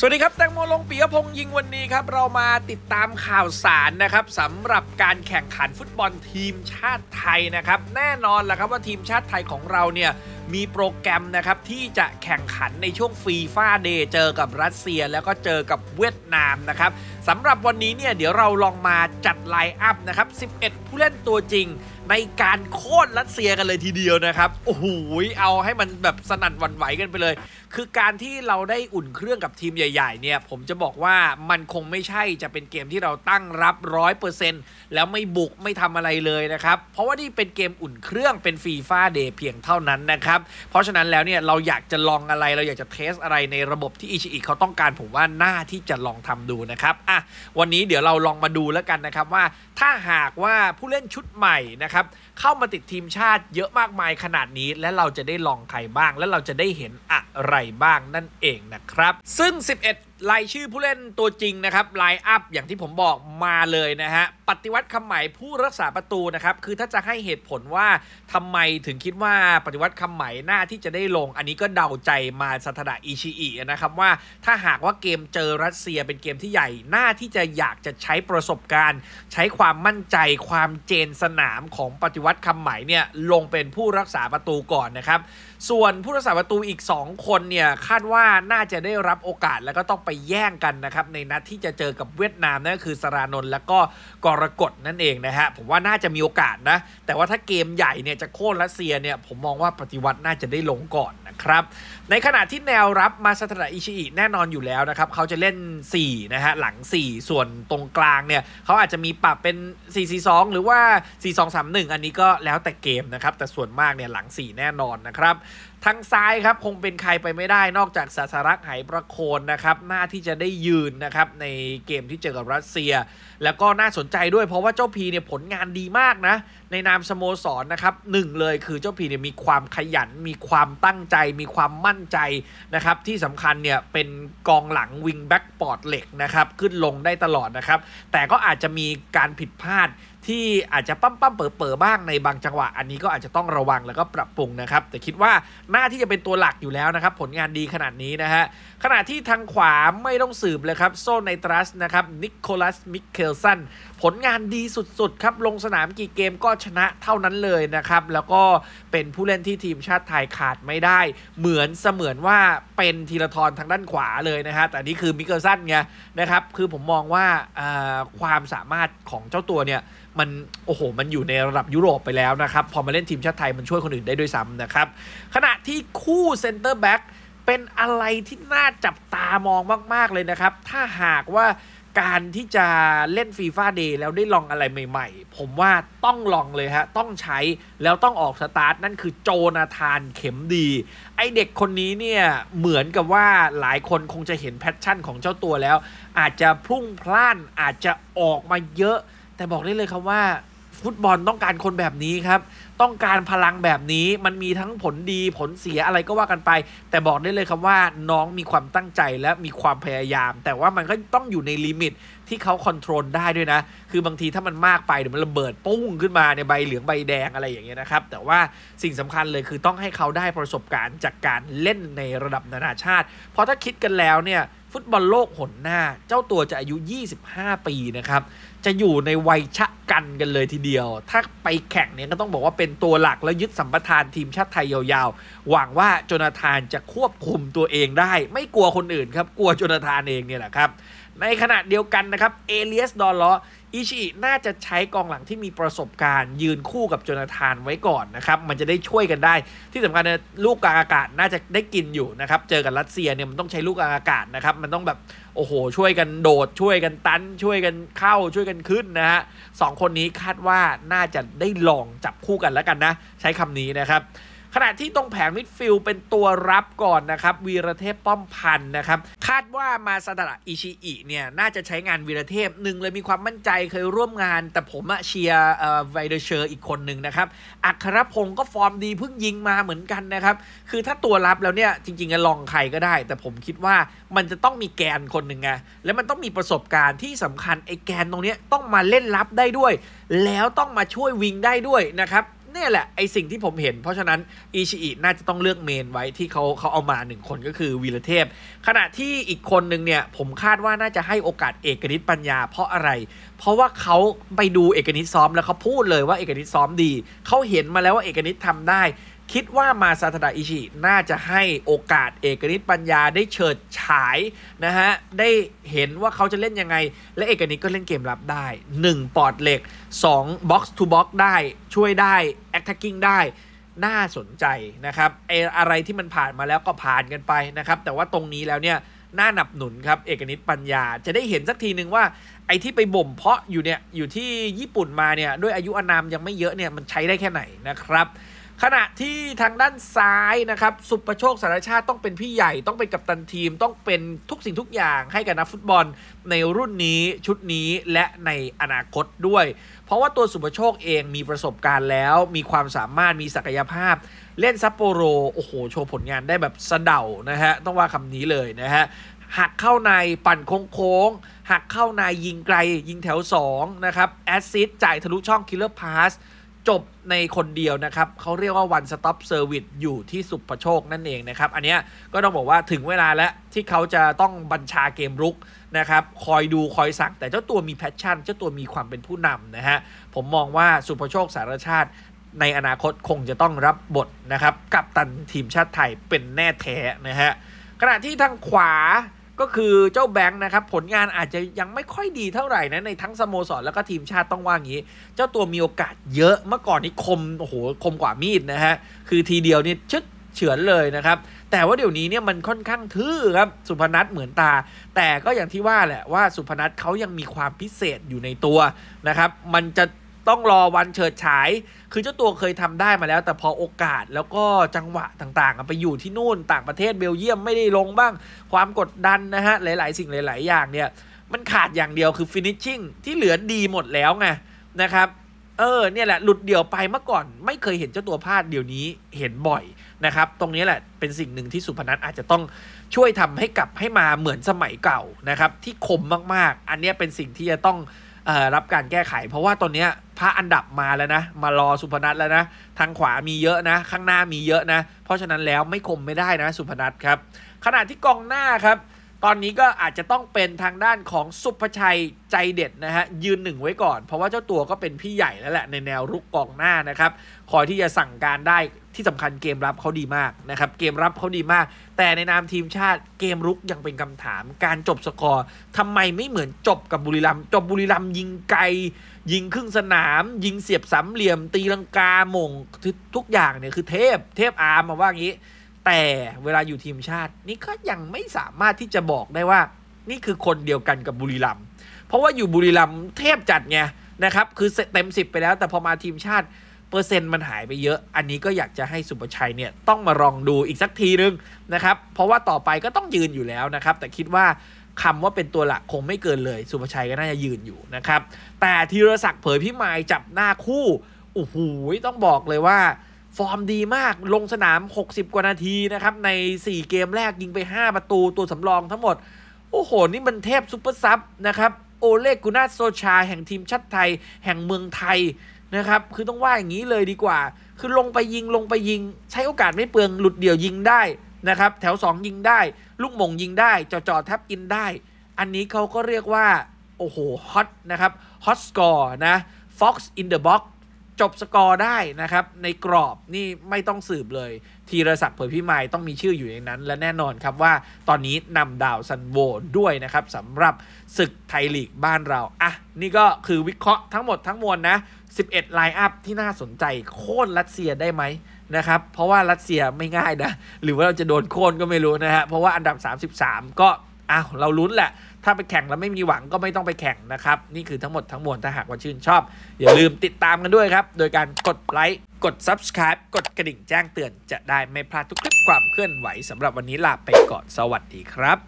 สวัสดีครับ แตงโม ลงปียพงษ์ยิงวันนี้ครับ เรามาติดตามข่าวสารนะครับสำหรับการแข่งขันฟุตบอลทีมชาติไทยนะครับแน่นอนแหละครับว่าทีมชาติไทยของเราเนี่ยมีโปรแกรมนะครับที่จะแข่งขันในช่วงฟีฟ่าเดย์เจอกับรัสเซียแล้วก็เจอกับเวียดนามนะครับสำหรับวันนี้เนี่ยเดี๋ยวเราลองมาจัดไลน์อัพนะครับ 11 ผู้เล่นตัวจริง ในการโค่นรัสเซียกันเลยทีเดียวนะครับ โอ้โหเอาให้มันแบบสนั่นวันไหวกันไปเลย คือการที่เราได้อุ่นเครื่องกับทีมใหญ่ ๆ เนี่ย ผมจะบอกว่ามันคงไม่ใช่จะเป็นเกมที่เราตั้งรับร้อยเปอร์เซ็นต์แล้วไม่บุกไม่ทำอะไรเลยนะครับ เพราะว่านี่เป็นเกมอุ่นเครื่องเป็นฟีฟ่าเดย์เพียงเท่านั้นนะครับ เพราะฉะนั้นแล้วเนี่ยเราอยากจะลองอะไรเราอยากจะเทสอะไรในระบบที่อิชิอิเขาต้องการผมว่าหน้าที่จะลองทำดูนะครับอ่ะวันนี้เดี๋ยวเราลองมาดูแล้วกันนะครับว่าถ้าหากว่าผู้เล่นชุดใหม่นะครับเข้ามาติดทีมชาติเยอะมากมายขนาดนี้และเราจะได้ลองใครบ้างและเราจะได้เห็นอะไรบ้างนั่นเองนะครับซึ่ง 11รายชื่อผู้เล่นตัวจริงนะครับไลน์อัพ อย่างที่ผมบอกมาเลยนะฮะ ปฏิวัติคำใหม่ผู้รักษาประตูนะครับ คือถ้าจะให้เหตุผลว่าทำไมถึงคิดว่าปฏิวัติคำใหม่หน้าที่จะได้ลง อันนี้ก็เดาใจมาสถานะอิชิอินะครับว่าถ้าหากว่าเกมเจอรัสเซียเป็นเกมที่ใหญ่หน้าที่จะอยากจะใช้ประสบการณ์ ใช้ความมั่นใจ ความเจนสนามของปฏิวัติคำใหม่เนี่ยลงเป็นผู้รักษาประตูก่อนนะครับส่วนผู้รักษาประตูอีก 2 คนเนี่ยคาดว่าน่าจะได้รับโอกาสแล้วก็ต้องไปแย่งกันนะครับในนัดที่จะเจอกับเวียดนามนั่นก็คือสรานนท์แล้วก็กรกฎนั่นเองนะฮะ ผมว่าน่าจะมีโอกาสนะ แต่ว่าถ้าเกมใหญ่เนี่ยจะโค่นรัสเซียเนี่ยผมมองว่าปฏิวัติน่าจะได้ลงก่อนนะครับ ในขณะที่แนวรับมาสตราอิชิอิแน่นอนอยู่แล้วนะครับ เขาจะเล่น4นะฮะหลัง 4 ส่วนตรงกลางเนี่ยเขาอาจจะมีปรับเป็น4-4-2หรือว่า 4-2-3-1 อันนี้ก็แล้วแต่เกมนะครับแต่ส่วนมากเนี่ยหลัง4แน่นอนนะครับทางซ้ายครับคงเป็นใครไปไม่ได้นอกจากสาสรักไหประโคนนะครับหน้าที่จะได้ยืนนะครับในเกมที่เจอกับรัสเซีย แล้วก็น่าสนใจด้วยเพราะว่าเจ้าพีเนี่ยผลงานดีมากนะในนามสโมสรนนะครับหนึ่งเลยคือเจ้าพีเนี่ยมีความขยัน มีความตั้งใจ มีความมั่นใจนะครับที่สำคัญเนี่ยเป็นกองหลังวิงแบ็กปอดเหล็กนะครับขึ้นลงได้ตลอดนะครับ แต่ก็อาจจะมีการผิดพลาดที่อาจจะปั้มปั้มเปิดเปบ้างในบางจังหวะอันนี้ก็อาจจะต้องระวังแล้วก็ปรับปรุงนะครับแต่คิดว่าหน้าที่จะเป็นตัวหลักอยู่แล้วนะครับผลงานดีขนาดนี้นะฮะขณะที่ทาง ขวาไม่ต้องสืบเลยครับโซนในตรัสนะครับนิโคลัสมิเคลสันผลงานดีสุดๆครับลงสนามกี่เกมก็ชนะเท่านั้นเลยนะครับแล้วก็เป็นผู้เล่นที่ทีมชาติไทยขาดไม่ได้ เหมือนเสมือนว่าเป็นทีละทอนทางด้านขวาเลยนะฮะแต่นี่คือมิเกลสันไงนะครับคือผมมองว่าความสามารถของเจ้าตัวเนี่ยมันโอ้โหมันอยู่ในระดับยุโรปไปแล้วนะครับ พอมาเล่นทีมชาติไทยมันช่วยคนอื่นได้ด้วยซ้ำนะครับ ขณะที่คู่เซนเตอร์แบ็กเป็นอะไรที่น่าจับตามองมาก ๆ เลยนะครับ ถ้าหากว่าการที่จะเล่นฟีฟ่าเดย์แล้วได้ลองอะไรใหม่ ๆ ผมว่าต้องลองเลยฮะต้องใช้แล้วต้องออกสตาร์ท นั่นคือโจนาธานเข็มดี ไอเด็กคนนี้เนี่ย เหมือนกับว่าหลายคนคงจะเห็นแพชชั่นของเจ้าตัวแล้ว อาจจะพุ่งพล่านอาจจะออกมาเยอะแต่บอกได้เลยครับว่าฟุตบอลต้องการคนแบบนี้ครับต้องการพลังแบบนี้มันมีทั้งผลดีผลเสียอะไรก็ว่ากันไป แต่บอกได้เลยครับว่าน้องมีความตั้งใจและมีความพยายาม แต่ว่ามันก็ต้องอยู่ในลิมิตที่เขาควบคุมได้ด้วยนะคือบางทีถ้ามันมากไปเดี๋ยวมันระเบิดปุ้งขึ้นมาในใบเหลืองใบแดงอะไรอย่างเงี้ยนะครับ แต่ว่าสิ่งสำคัญเลยคือต้องให้เขาได้ประสบการณ์จากการเล่นในระดับนานาชาติเพราะถ้าคิดกันแล้วเนี่ยฟุตบอลโลกหนหน้า เจ้าตัวจะอายุ 25 ปีนะครับ จะอยู่ในวัยชะกันกันเลยทีเดียว ถ้าไปแข่งเนี่ยก็ต้องบอกว่าเป็นตัวหลักแล้วยึดสัมปทานทีมชาติไทยยาวๆ หวังว่าโจนาธานจะควบคุมตัวเองได้ ไม่กลัวคนอื่นครับ กลัวโจนาธานเองเนี่ยแหละครับ ในขณะเดียวกันนะครับเอเลียสดอลล์อิชิ น่าจะใช้กองหลังที่มีประสบการณ์ ยืนคู่กับโจนาธานไว้ก่อนนะครับ มันจะได้ช่วยกันได้ ที่สำคัญนะลูกกลางอากาศน่าจะได้กินอยู่นะครับ เจอกับรัสเซียเนี่ยมันต้องใช้ลูกกลางอากาศนะครับ มันต้องแบบโอ้โหช่วยกันโดดช่วยกันตันช่วยกันเข้าช่วยกันขึ้นนะฮะสองคนนี้คาดว่าน่าจะได้ลองจับคู่กันแล้วกันนะ ใช้คำนี้นะครับขณะที่ตรงแผงมิดฟิลเป็นตัวรับก่อนนะครับวีรเทพป้อมพันธ์นะครับ คาดว่ามาซาดะอิชิอิเนี่ยน่าจะใช้งานวีรเทพหนึ่งเลยมีความมั่นใจเคยร่วมงาน แต่ผมอะเชียร์ไวเดอร์เชอร์อีกคนหนึ่งนะครับ อัครพงศ์ก็ฟอร์มดีเพิ่งยิงมาเหมือนกันนะครับ คือถ้าตัวรับแล้วเนี่ย จริงๆลองใครก็ได้ แต่ผมคิดว่ามันจะต้องมีแกนคนหนึ่งไงแล้วมันต้องมีประสบการณ์ที่สำคัญไอ้แกนตรงนี้ต้องมาเล่นรับได้ด้วย แล้วต้องมาช่วยวิงได้ด้วยนะครับนี่ยแหละไอสิ่งที่ผมเห็นเพราะฉะนั้น อิชิอิน่าจะต้องเลือกเมนไว้ที่เขาเขาเอามาหนึ่งคนก็คือวีรเทพ ขณะที่อีกคนหนึ่งเนี่ยผมคาดว่าน่าจะให้โอกาสเอกนิตปัญญาเพราะอะไร เพราะว่าเขาไปดูเอกนิตซ้อมแล้วเขาพูดเลยว่าเอกนิตซ้อมดีเขาเห็นมาแล้วว่าเอกนิตทำได้คิดว่ามาซาตดาอิชิ น่าจะให้โอกาสเอกนิตปัญญาได้เฉิดฉายนะฮะได้เห็นว่าเขาจะเล่นยังไง และเอกนิตก็เล่นเกมรับได้ 1ปอดเหล็ก2 box to box ได้ ช่วยได้ attacking ได้น่าสนใจนะครับไออะไรที่มันผ่านมาแล้วก็ผ่านกันไปนะครับ แต่ว่าตรงนี้แล้วเนี่ยน่าหนับหนุนครับ เอกนิตปัญญาจะได้เห็นสักทีหนึ่งว่าไอ้ที่ไปบ่มเพาะอยู่เนี่ยอยู่ที่ญี่ปุ่นมาเนี่ยด้วยอายุอนามยังไม่เยอะเนี่ยมันใช้ได้แค่ไหนนะครับขณะที่ทางด้านซ้ายนะครับสุประโชคสารชาติต้องเป็นพี่ใหญ่ต้องเป็นกัปตันทีมต้องเป็นทุกสิ่งทุกอย่างให้กับนักฟุตบอลในรุ่นนี้ชุดนี้และในอนาคตด้วย เพราะว่าตัวสุประโชคเองมีประสบการณ์แล้ว มีความสามารถมีศักยภาพ เล่นซัปโปโรโอ้โห โชว์ผลงานได้แบบสะเดานะฮะ ต้องว่าคำนี้เลยนะฮะ หักเข้าในปั่นโค้งหักเข้าในยิงไกลยิงแถว2นะครับแอซซิสจ่ายทะลุช่องคิลเลอร์พาสจบ ในคนเดียว นะครับเขาเรียกว่า one stop service อยู่ที่สุพโชค นั่นเอง นะครับ อันนี้ก็ต้องบอกว่าถึงเวลาแล้ว ที่เขาจะต้องบัญชาเกมรุก นะครับ คอยดูคอยสั่งแต่เจ้าตัวมีแพชชั่นเจ้าตัวมีความเป็นผู้นำนะฮะ ผมมองว่าสุพโชค สารชาติในอนาคตคงจะต้องรับบท นะครับ กับตันทีมชาติไทย เป็นแน่แท้นะฮะขณะที่ทางขวาก็คือเจ้าแบงค์นะครับผลงานอาจจะยังไม่ค่อยดีเท่าไหร่นะในทั้ง สโมสรแล้วก็ทีมชาติต้องว่างี้ เจ้าตัวมีโอกาสเยอะเมื่อก่อนนี้คมโอ้โหคมกว่ามีดนะฮะคือทีเดียวนี่ชึดเฉือนเลยนะครับแต่ว่าเดี๋ยวนี้เนี่ยมันค่อนข้างทื่อครับสุพนัทเหมือนตา แต่ก็อย่างที่ว่าแหละว่าสุพนัทเขายังมีความพิเศษอยู่ในตัวนะครับมันจะต้องรอวันเฉิดฉาย คือเจ้าตัวเคยทำได้มาแล้ว แต่พอโอกาสแล้วก็จังหวะต่างๆไปอยู่ที่นู่นต่างประเทศเบลเยียมไม่ได้ลงบ้างความกดดันนะฮะ หลายๆ สิ่งหลายๆ อย่างเนี่ยมันขาดอย่างเดียวคือฟินิชชิ่งที่เหลือดีหมดแล้วไงนะครับเออเนี่ยแหละ หลุดเดี่ยวไปเมื่อก่อน ไม่เคยเห็นเจ้าตัวพลาดเดี๋ยวนี้เห็นบ่อยนะครับตรงนี้แหละเป็นสิ่งหนึ่งที่สุพนัทอาจจะต้องช่วยทำให้กลับให้มาเหมือนสมัยเก่านะครับที่คมมากๆ อันนี้เป็นสิ่งที่จะต้องรับการแก้ไข เพราะว่าตอนนี้พระอันดับมาแล้วนะ มารอสุพนัทแล้วนะ ทางขวามีเยอะนะ ข้างหน้ามีเยอะนะ เพราะฉะนั้นแล้วไม่คมไม่ได้นะสุพนัทครับ ขณะที่กองหน้าครับตอนนี้ก็อาจจะต้องเป็นทางด้านของสุภชัยใจเด็ดนะฮะยืนหนึ่งไว้ก่อนเพราะว่าเจ้าตัวก็เป็นพี่ใหญ่แล้วแหละในแนวรุกกองหน้านะครับคอยที่จะสั่งการได้ที่สำคัญเกมรับเขาดีมากนะครับ เกมรับเขาดีมาก แต่ในนามทีมชาติเกมรุกยังเป็นคำถาม การจบสกอร์ทำไมไม่เหมือนจบกับบุรีรัม จบบุรีรัมยิงไกล ยิงครึ่งสนาม ยิงเสียบสามเหลี่ยมตีลังกาหม่งทุกอย่างเนี่ยคือเทพ เทพอาร์มมาว่างี้แต่เวลาอยู่ทีมชาติ นี่ก็ยังไม่สามารถที่จะบอกได้ว่า นี่คือคนเดียวกันกับบุรีรัมเพราะว่าอยู่บุรีรัมเทพจัดไงนะครับ คือเต็มสิบไปแล้ว แต่พอมาทีมชาติเปอร์เซ็นต์มันหายไปเยอะ อันนี้ก็อยากจะให้สุประชัย เนี่ย ต้องมาลองดูอีกสักที นึง นะครับ เพราะว่าต่อไปก็ต้องยืนอยู่แล้วนะครับแต่คิดว่าคำว่าเป็นตัวหลักคงไม่เกินเลย สุะชัยก็น่าจะยืนอยู่นะครับแต่ธีรศักดิ์เผยพิมายจับหน้าคู่โอ้โหต้องบอกเลยว่าฟอร์มดีมากลงสนาม 60 กว่านาทีนะครับใน 4 เกมแรกยิงไป 5 ประตูตัวสำรองทั้งหมด โอ้โห นี่มันเทพซุปเปอร์ซับนะครับโอเลกุนาโซชาแห่งทีมชาติไทยแห่งเมืองไทยนะครับคือต้องว่าอย่างนี้เลยดีกว่า คือลงไปยิงลงไปยิง ใช้โอกาสไม่เปลืองหลุดเดี่ยวยิงได้นะครับแถว 2 ยิงได้ลูกมงยิงได้จอจอแทบอินได้ อันนี้เขาก็เรียกว่าโอ้โหฮอตนะครับฮอตสกอร์นะ Fox in the box จบสกอร์ได้นะครับ ในกรอบนี่ไม่ต้องสืบเลย ทีรศักดิ์เผยพิมายต้องมีชื่ออยู่ในนั้น และแน่นอนครับว่าตอนนี้นำดาวซันโวด้วยนะครับสำหรับ ศึกไทยลีกบ้านเรา อ่ะ นี่ก็คือวิเคราะห์ทั้งหมดทั้งมวลนะ 11 ไลน์อัพที่น่าสนใจโค่นรัสเซียได้ไหมนะครับ เพราะว่ารัสเซียไม่ง่ายนะหรือว่าเราจะโดนโค่นก็ไม่รู้นะฮะเพราะว่าอันดับ 33 ก็อ้าวเราลุ้นแหละถ้าไปแข่งแล้วไม่มีหวังก็ไม่ต้องไปแข่งนะครับ นี่คือทั้งหมดทั้งมวลถ้าหากว่าชื่นชอบ อย่าลืมติดตามกันด้วยครับ โดยการกดไลค์กด subscribe กดกระดิ่งแจ้งเตือนจะได้ไม่พลาดทุกคลิปความเคลื่อนไหวสำหรับวันนี้ลาไปก่อนสวัสดีครับ